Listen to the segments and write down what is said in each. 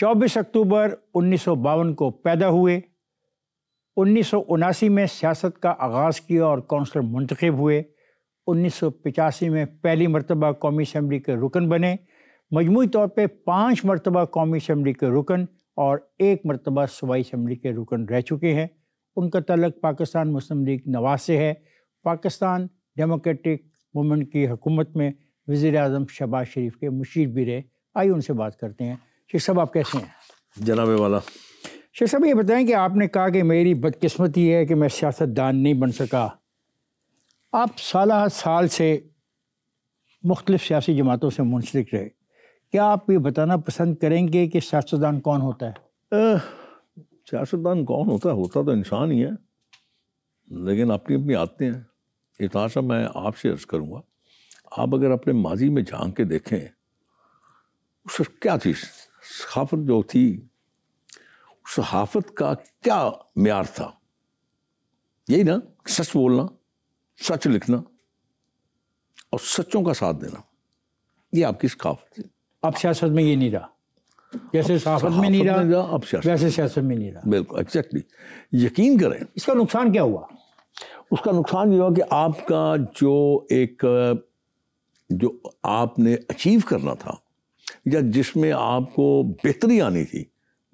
24 अक्टूबर उन्नीस को पैदा हुए उन्नीस में सियासत का आगाज़ किया और कौंसलर मंतखब हुए उन्नीस में पहली मरतबा कौमी असम्बली के रुकन बने मजमू तौर पर पाँच मरतबा कौमी असम्बली के रुकन और एक मरतबा सूबाई असम्बली के रुकन रह चुके हैं उनका तलक पाकिस्तान मुस्लिम लीग नवाज से है पाकिस्तान डेमोक्रेटिक मूमेंट की हकूमत में वज़ी अजम शबाज़ शरीफ के मुशीर भी रहे आइए उनसे बात करते हैं शेख साहब आप कैसे हैं जनाबे वाला शेख साहब ये बताएं कि आपने कहा कि मेरी बदकिस्मती है कि मैं सियासतदान नहीं बन सका आप साल साल से मुख्तलिफ सियासी जमातों से मुंसलिक रहे क्या आप ये बताना पसंद करेंगे कि सियासतदान कौन होता है सियासतदान कौन होता है होता तो इंसान ही है लेकिन अपनी अपनी आते हैं इतना तो सा मैं आपसे अर्ज करूँगा आप अगर अपने माजी में झांक के देखें उस क्या थी सहाफत जो थी उस का क्या मैार था यही ना सच बोलना सच लिखना और सच्चों का साथ देना ये आपकी सकाफत थी आप सियासत में ये नहीं रहा जैसे सहाफत में नहीं रहा, रहा अब वैसे सियासत में नहीं रहा बिल्कुल एग्जैक्टली यकीन करें इसका नुकसान क्या हुआ उसका नुकसान ये हुआ कि आपका जो एक जो आपने अचीव करना था या जिसमें आपको बेहतरी आनी थी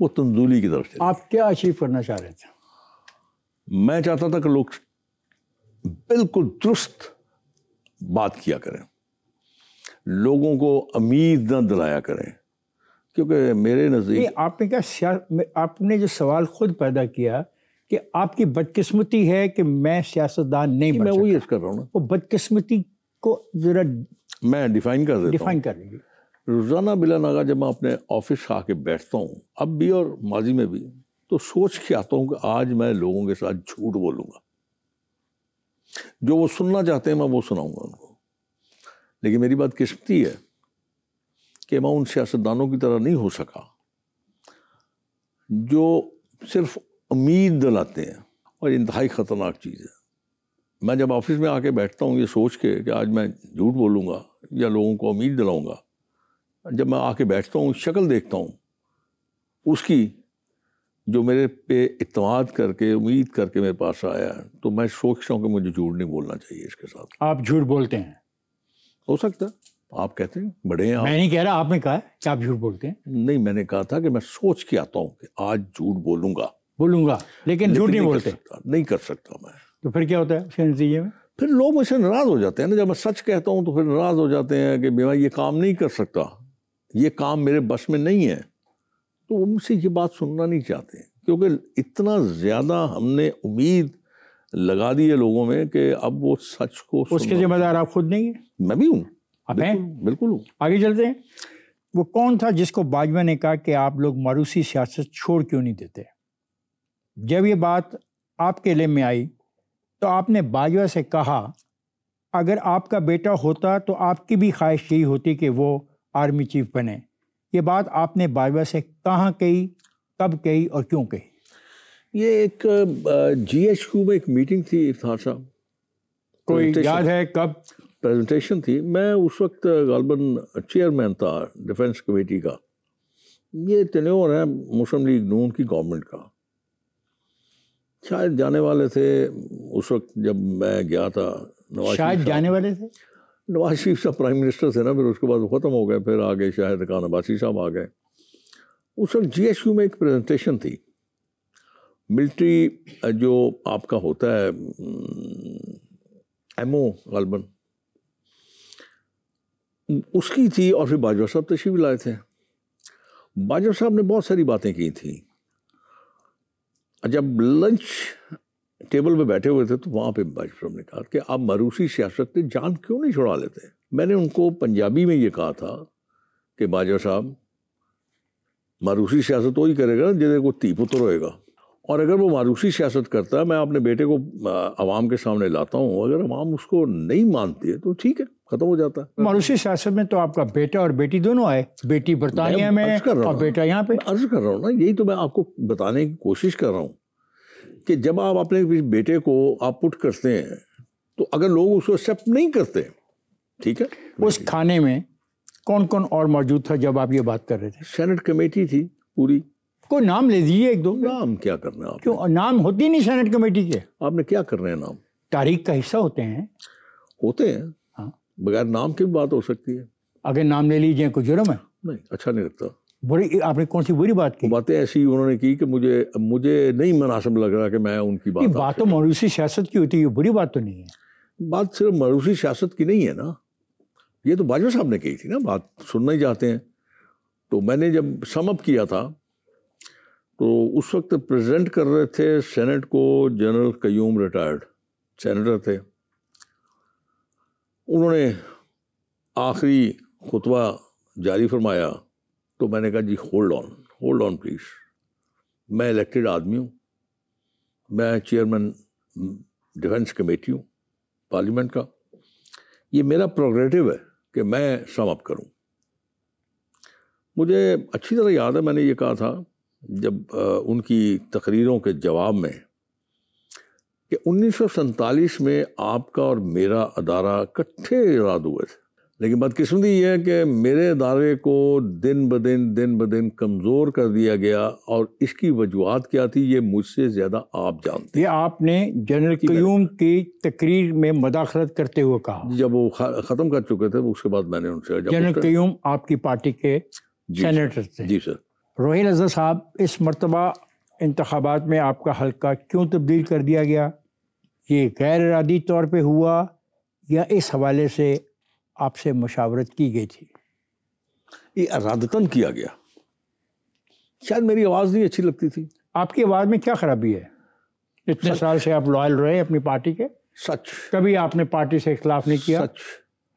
वो तंदूली की तरफ से आप क्या अचीव करना चाह रहे थे मैं चाहता था कि लोग बिल्कुल दुरुस्त बात किया करें लोगों को उम्मीद न दिलाया करें क्योंकि मेरे नज़दीक आपने क्या आपने जो सवाल खुद पैदा किया कि आपकी बदकिस्मती है कि मैं सियासतदान नहीं मैं वही कर रहा हूँ वो बदकिस्मती को ज़रा मैं डिफाइन कर डिफाइन कर लीजिए रोज़ाना बिला नागा जब मैं अपने ऑफिस आके बैठता हूँ अब भी और माजी में भी तो सोच के आता हूँ कि आज मैं लोगों के साथ झूठ बोलूँगा जो वो सुनना चाहते हैं मैं वो सुनाऊँगा उनको लेकिन मेरी बात किस्मती है कि मैं उन सियासतदानों की तरह नहीं हो सका जो सिर्फ उम्मीद दिलाते हैं और इंतहाई ख़तरनाक चीज़ है मैं जब ऑफिस में आके बैठता हूँ ये सोच के कि आज मैं झूठ बोलूँगा या लोगों को उम्मीद दिलाऊँगा जब मैं आके बैठता हूँ शक्ल देखता हूँ उसकी जो मेरे पे इतमाद करके उम्मीद करके मेरे पास आया तो मैं सोचता हूँ कि मुझे झूठ नहीं बोलना चाहिए इसके साथ आप झूठ बोलते हैं हो सकता है आप कहते हैं बड़े हैं मैं नहीं कह रहा आपने कहा कि आप झूठ बोलते हैं नहीं मैंने कहा था कि मैं सोच के आता हूँ कि आज झूठ बोलूंगा बोलूंगा लेकिन झूठ नहीं, नहीं बोलते नहीं कर सकता मैं तो फिर क्या होता है नतीजे में फिर लोग मुझसे नाराज़ हो जाते हैं ना जब मैं सच कहता हूँ तो फिर नाराज़ हो जाते हैं कि मैं ये काम नहीं कर सकता ये काम मेरे बस में नहीं है तो वो मुझसे ये बात सुनना नहीं चाहते क्योंकि इतना ज़्यादा हमने उम्मीद लगा दी है लोगों में कि अब वो सच को उसके जिम्मेदार आप खुद नहीं है मैं भी हूँ बिल्कुल हूँ आगे चलते हैं वो कौन था जिसको बाजवा ने कहा कि आप लोग मारूसी सियासत छोड़ क्यों नहीं देते जब ये बात आपके लिए में आई तो आपने बाजवा से कहा अगर आपका बेटा होता तो आपकी भी ख्वाहिश यही होती कि वो आर्मी चीफ बने ये बात आपने बाजवा से कहाँ कही कब कही और क्यों कही ये एक जी एच क्यू में एक मीटिंग थी इफ्तार साहब कोई याद है कब प्रेजेंटेशन थी मैं उस वक्त गालबन चेयरमैन था डिफेंस कमेटी का ये तनोर है मुस्लिम लीग नून की गवर्नमेंट का शायद जाने वाले थे उस वक्त जब मैं गया था नवाज शायद जाने वाले थे नवाज शरीफ साहब प्राइम मिनिस्टर थे ना फिर उसके बाद वो ख़त्म हो गए फिर आ गए शाहिद खान अब्बासी साहब आ गए उस वक्त जी में एक प्रेजेंटेशन थी मिलिट्री जो आपका होता है एमओ गलबन उसकी थी और फिर बाजवा साहब तशरीफ लाए थे बाजवा साहब ने बहुत सारी बातें की थी जब लंच टेबल पे बैठे हुए थे तो वहाँ पे भाई साहब ने कहा कि आप मरूसी सियासत से जान क्यों नहीं छुड़ा लेते मैंने उनको पंजाबी में ये कहा था कि बाजवा साहब मारूसी सियासत तो वही करेगा ना जिसे को ती पुत्र तो होएगा और अगर वो मारूसी सियासत करता है मैं अपने बेटे को आवाम के सामने लाता हूँ अगर आवाम उसको नहीं मानती है तो ठीक है खत्म हो जाता है मारूसी सियासत में तो आपका बेटा और बेटी दोनों आए बेटी बरतानिया में और बेटा यहाँ पे अर्ज कर रहा हूँ ना यही तो मैं आपको बताने की कोशिश कर रहा हूँ कि जब आप अपने बेटे को आप पुट करते हैं तो अगर लोग उसको एक्सेप्ट नहीं करते ठीक है उस खाने में कौन कौन और मौजूद था जब आप ये बात कर रहे थे सेनेट कमेटी थी पूरी कोई नाम ले दीजिए एक दो नाम क्या करना आप क्यों नाम होती नहीं सेनेट कमेटी के आपने क्या कर रहे हैं नाम तारीख का हिस्सा होते हैं होते हैं हाँ बगैर नाम की भी बात हो सकती है अगर नाम ले लीजिए कोई जुर्म है नहीं अच्छा नहीं लगता बड़ी आपने कौन सी बुरी बात की बातें ऐसी उन्होंने की कि मुझे मुझे नहीं मुनासिब लग रहा कि मैं उनकी बात बात तो मरूसी सियासत की होती है बुरी बात तो नहीं है बात सिर्फ मरूसी सियासत की नहीं है ना ये तो बाजवा साहब ने कही थी ना बात सुनना ही चाहते हैं तो मैंने जब समअप किया था तो उस वक्त प्रेजेंट कर रहे थे सेनेट को जनरल कयूम रिटायर्ड सेनेटर थे उन्होंने आखिरी खुतबा जारी फरमाया तो मैंने कहा जी hold on hold on please मैं इलेक्टेड आदमी हूँ मैं चेयरमैन डिफेंस कमेटी हूँ पार्लियामेंट का ये मेरा प्रोग्रेटिव है कि मैं समअप करूँ मुझे अच्छी तरह याद है मैंने ये कहा था जब आ, उनकी तकरीरों के जवाब में कि उन्नीस में आपका और मेरा अदारा इकट्ठे इराद हुए थे लेकिन बदकिस्मती यह है कि मेरे इदारे को दिन ब दिन दिन ब दिन कमज़ोर कर दिया गया और इसकी वजूहत क्या थी ये मुझसे ज़्यादा आप जानते ये आपने जनरल क्यूम की तकरीर में मदाखलत करते हुए कहा जब वो ख़त्म कर चुके थे उसके बाद मैंने उनसे जनरल क्यूम आपकी पार्टी के सेनेटर थे जी सर रोहिल अजहर साहब इस मरतबा इंतबात में आपका हल्का क्यों तब्दील कर दिया गया ये गैर इरादी तौर पर हुआ या इस हवाले से आपसे मशावरत की गई थी ये अरादतन किया गया शायद मेरी आवाज़ नहीं अच्छी लगती थी आपकी आवाज़ में क्या खराबी है इतने साल से आप लॉयल रहे अपनी पार्टी के सच कभी आपने पार्टी से खिलाफ नहीं किया सच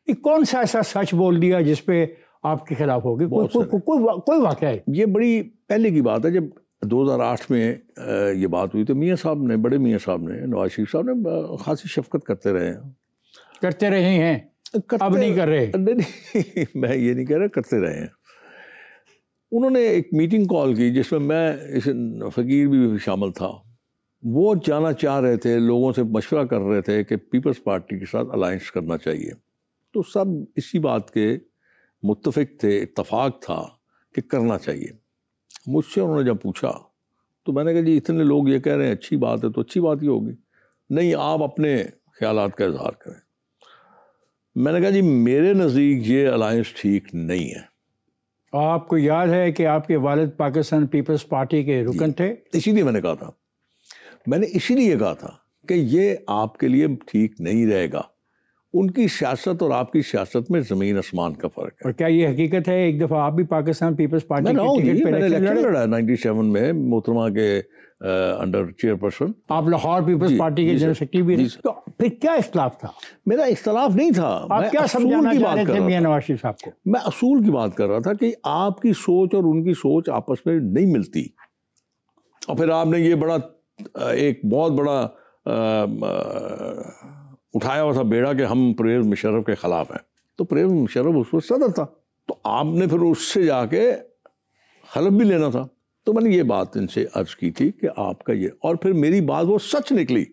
ये कौन सा ऐसा सच बोल दिया जिसपे आपके खिलाफ हो गए कोई को, को, को, को वाक्य है ये बड़ी पहले की बात है जब 2008 में ये बात हुई तो मियाँ साहब ने बड़े मियाँ साहब ने नवाज शरीफ साहब ने खासी शफकत करते रहे हैं करते रहे हैं अब नहीं कर रहे नहीं मैं ये नहीं कह रहा करते रहे हैं उन्होंने एक मीटिंग कॉल की जिसमें मैं इस फकीर भी शामिल था वो जाना चाह रहे थे लोगों से मशवरा कर रहे थे कि पीपल्स पार्टी के साथ अलायंस करना चाहिए तो सब इसी बात के मुतफिक थे इतफाक़ था कि करना चाहिए मुझसे उन्होंने जब पूछा तो मैंने कहा जी इतने लोग ये कह रहे हैं अच्छी बात है तो अच्छी बात ही होगी नहीं आप अपने ख्याल का इजहार करें मैंने कहा जी मेरे नज़दीक ये अलायंस ठीक नहीं है आपको याद है कि आपके वालिद पाकिस्तान पीपल्स पार्टी के रुकन थे इसीलिए मैंने कहा था मैंने इसीलिए कहा था कि ये आपके लिए ठीक नहीं रहेगा उनकी सियासत और आपकी सियासत में ज़मीन आसमान का फ़र्क है और क्या ये हकीकत है एक दफ़ा आप भी पाकिस्तान पीपल्स पार्टी मैं के पे मैंने इलेक्शन लड़ा नाइन्टी सेवन में मोहतरमा के अंडर चेयरपर्सन आप लाहौर पीपल्स पार्टी के जनरल सेक्रेटरी भी तो फिर क्या इख्तलाफ था मेरा इख्तलाफ नहीं था आप मैं क्या समझाना की बात कर मियाँ नवाज शरीफ साहब को मैं असूल की बात कर रहा था कि आपकी सोच और उनकी सोच आपस में नहीं मिलती और फिर आपने ये बड़ा एक बहुत बड़ा आ, आ, उठाया हुआ था बेड़ा कि हम प्रेम मुशरफ के ख़िलाफ़ हैं तो प्रेम मुशरफ उस वक्त सदर था तो आपने फिर उससे जाके हलफ भी लेना था तो मैंने ये बात इनसे अर्ज़ की थी कि आपका ये और फिर मेरी बात वो सच निकली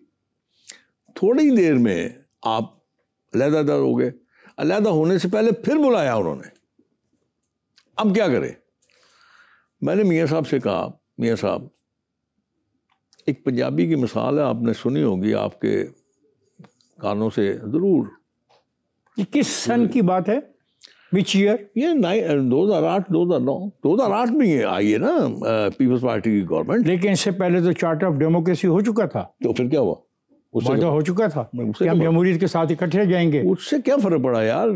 थोड़ी देर में आप अलहदादार हो गए अलहदा होने से पहले फिर बुलाया उन्होंने अब क्या करें मैंने मियाँ साहब से कहा मियाँ साहब एक पंजाबी की मिसाल है आपने सुनी होगी आपके कानों से ज़रूर ये किस सन की बात है विच ईयर ये दो हज़ार आठ दो हज़ार नौ दो हज़ार आठ में ये आई है ना पीपल्स पार्टी की गवर्नमेंट लेकिन इससे पहले तो चार्टर ऑफ डेमोक्रेसी हो चुका था तो फिर क्या हुआ वादा तो- हो चुका था उससे क्या तो- जमहूरियत के साथ इकट्ठे जाएंगे उससे क्या फर्क पड़ा यार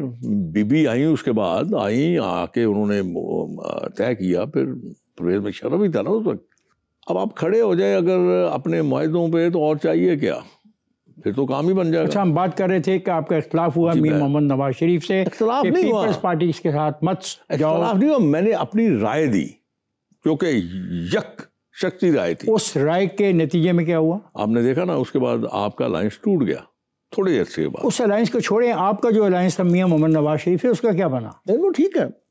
बीबी आई उसके बाद आई आके उन्होंने तय किया फिर प्रवेश में शर्म ही था ना उस वक्त अब आप खड़े हो जाए अगर अपने माहदों पे तो और चाहिए क्या फिर तो काम ही बन जाएगा अच्छा हम बात कर रहे थे कि आपका इख्तलाफ हुआ मीर मोहम्मद नवाज शरीफ से इख्तलाफ नहीं हुआ पार्टी के साथ मत इख्तलाफ नहीं हुआ मैंने अपनी राय दी क्योंकि यक शक्ति राय थी उस राय के नतीजे में क्या हुआ आपने देखा ना उसके बाद आपका अलायंस टूट गया थोड़ी देर से बाद उस अलायंस को छोड़े आपका जो अलायंस था मियाँ मोहम्मद नवाज शरीफ है उसका क्या बना वो ठीक है